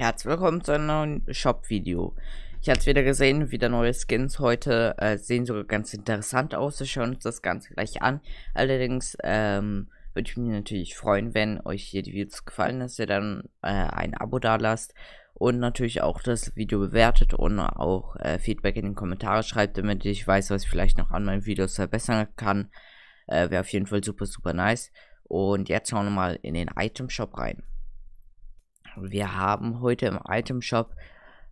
Herzlich willkommen zu einem neuen Shop-Video. Ich habe es wieder gesehen, wieder neue Skins heute. Äh, sehen sogar ganz interessant aus. Wir schauen uns das Ganze gleich an. Allerdings ähm, würde ich mich natürlich freuen, wenn euch hier die Videos gefallen, dass ihr dann äh, ein Abo da lasst und natürlich auch das Video bewertet und auch äh, Feedback in den Kommentaren schreibt, damit ich weiß, was ich vielleicht noch an meinen Videos verbessern kann. Äh, Wäre auf jeden Fall super, super nice. Und jetzt schauen wir mal in den Item Shop rein. Wir haben heute im Item Shop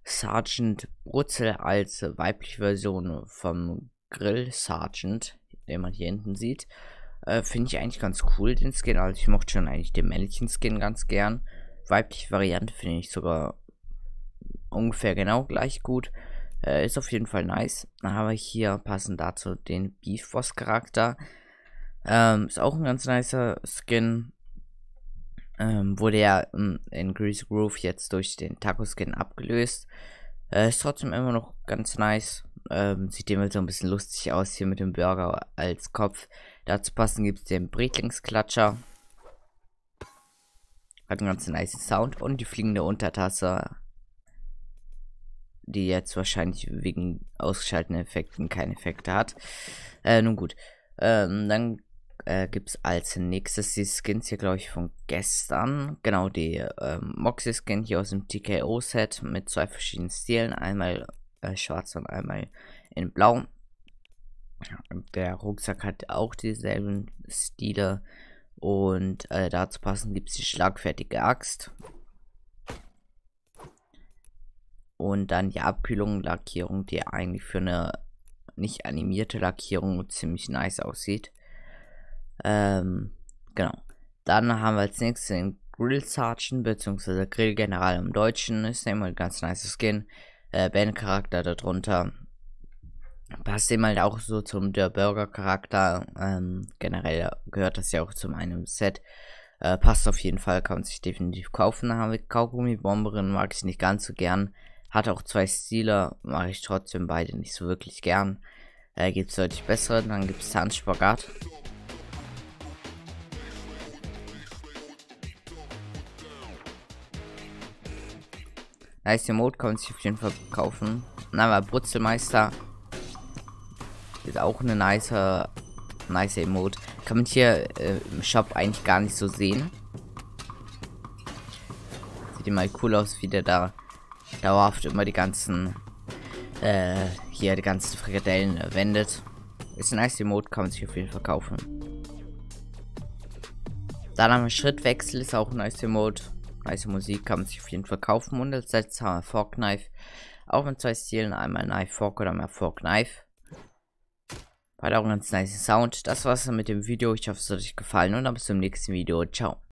Sergeant Brutzel als weibliche Version vom Grill Sergeant, den man hier hinten sieht. Äh, Finde ich eigentlich ganz cool, den Skin. Also ich mochte schon eigentlich den männlichen Skin ganz gern. Weibliche Variante finde ich sogar ungefähr genau gleich gut. Äh, ist auf jeden Fall nice. Dann habe ich hier passend dazu den Beef Boss Charakter. Ähm, ist auch ein ganz nicer Skin. Ähm, wurde ja in Grease Groove jetzt durch den Taco-Skin abgelöst. Äh, ist trotzdem immer noch ganz nice. Ähm, sieht dem so ein bisschen lustig aus hier mit dem Burger als Kopf. Dazu passen gibt es den Breedlingsklatscher. Hat einen ganz nice Sound und die fliegende Untertasse. Die jetzt wahrscheinlich wegen ausgeschalteten Effekten keine Effekte hat. Äh, nun gut. Ähm, dann äh, gibt es als nächstes die Skins hier, glaube ich, von gestern. Genau, die äh, Moxie-Skin hier aus dem TKO-Set mit zwei verschiedenen Stilen. Einmal äh, schwarz und einmal in blau. Der Rucksack hat auch dieselben Stile. Und äh, dazu passend gibt es die schlagfertige Axt. Und dann die Abkühlung, Lackierung, die eigentlich für eine nicht animierte Lackierung ziemlich nice aussieht. Ähm, genau. Dann haben wir als nächstes den Grill Sergeant bzw. Grill General im Deutschen. Ist ja immer ein ganz nice Skin. Äh, Bandcharakter darunter. Passt eben halt auch so zum Der Burger Charakter. Ähm, generell gehört das ja auch zu meinem Set. Äh, passt auf jeden Fall, kann man sich definitiv kaufen. Dann haben wir Kaugummi Bomberin, mag ich nicht ganz so gern. Hat auch zwei Stile, mag ich trotzdem beide nicht so wirklich gern. Äh, gibt es deutlich bessere. Dann gibt es Tanzspagat. Nice Mode kann man sich auf jeden Fall kaufen. Dann haben wir Brutzelmeister. Ist auch eine nice, nice Emote. Kann man hier äh, im Shop eigentlich gar nicht so sehen. Sieht immer cool aus, wie der da dauerhaft immer die ganzen, äh, hier die ganzen Frikadellen äh, wendet. Ist ein nice Emote, kann man sich auf jeden Fall kaufen. Dann haben wir Schrittwechsel, ist auch ein nice Emote. Also Musik kann man sich auf jeden Fall kaufen. Und als letztes haben halt wir Fork Knife. Auch mit zwei Stilen. Einmal Knife Fork oder mehr Fork Knife. War auch ein ganz nice Sound. Das war's dann mit dem Video. Ich hoffe, es hat euch gefallen und dann bis zum nächsten Video. Ciao.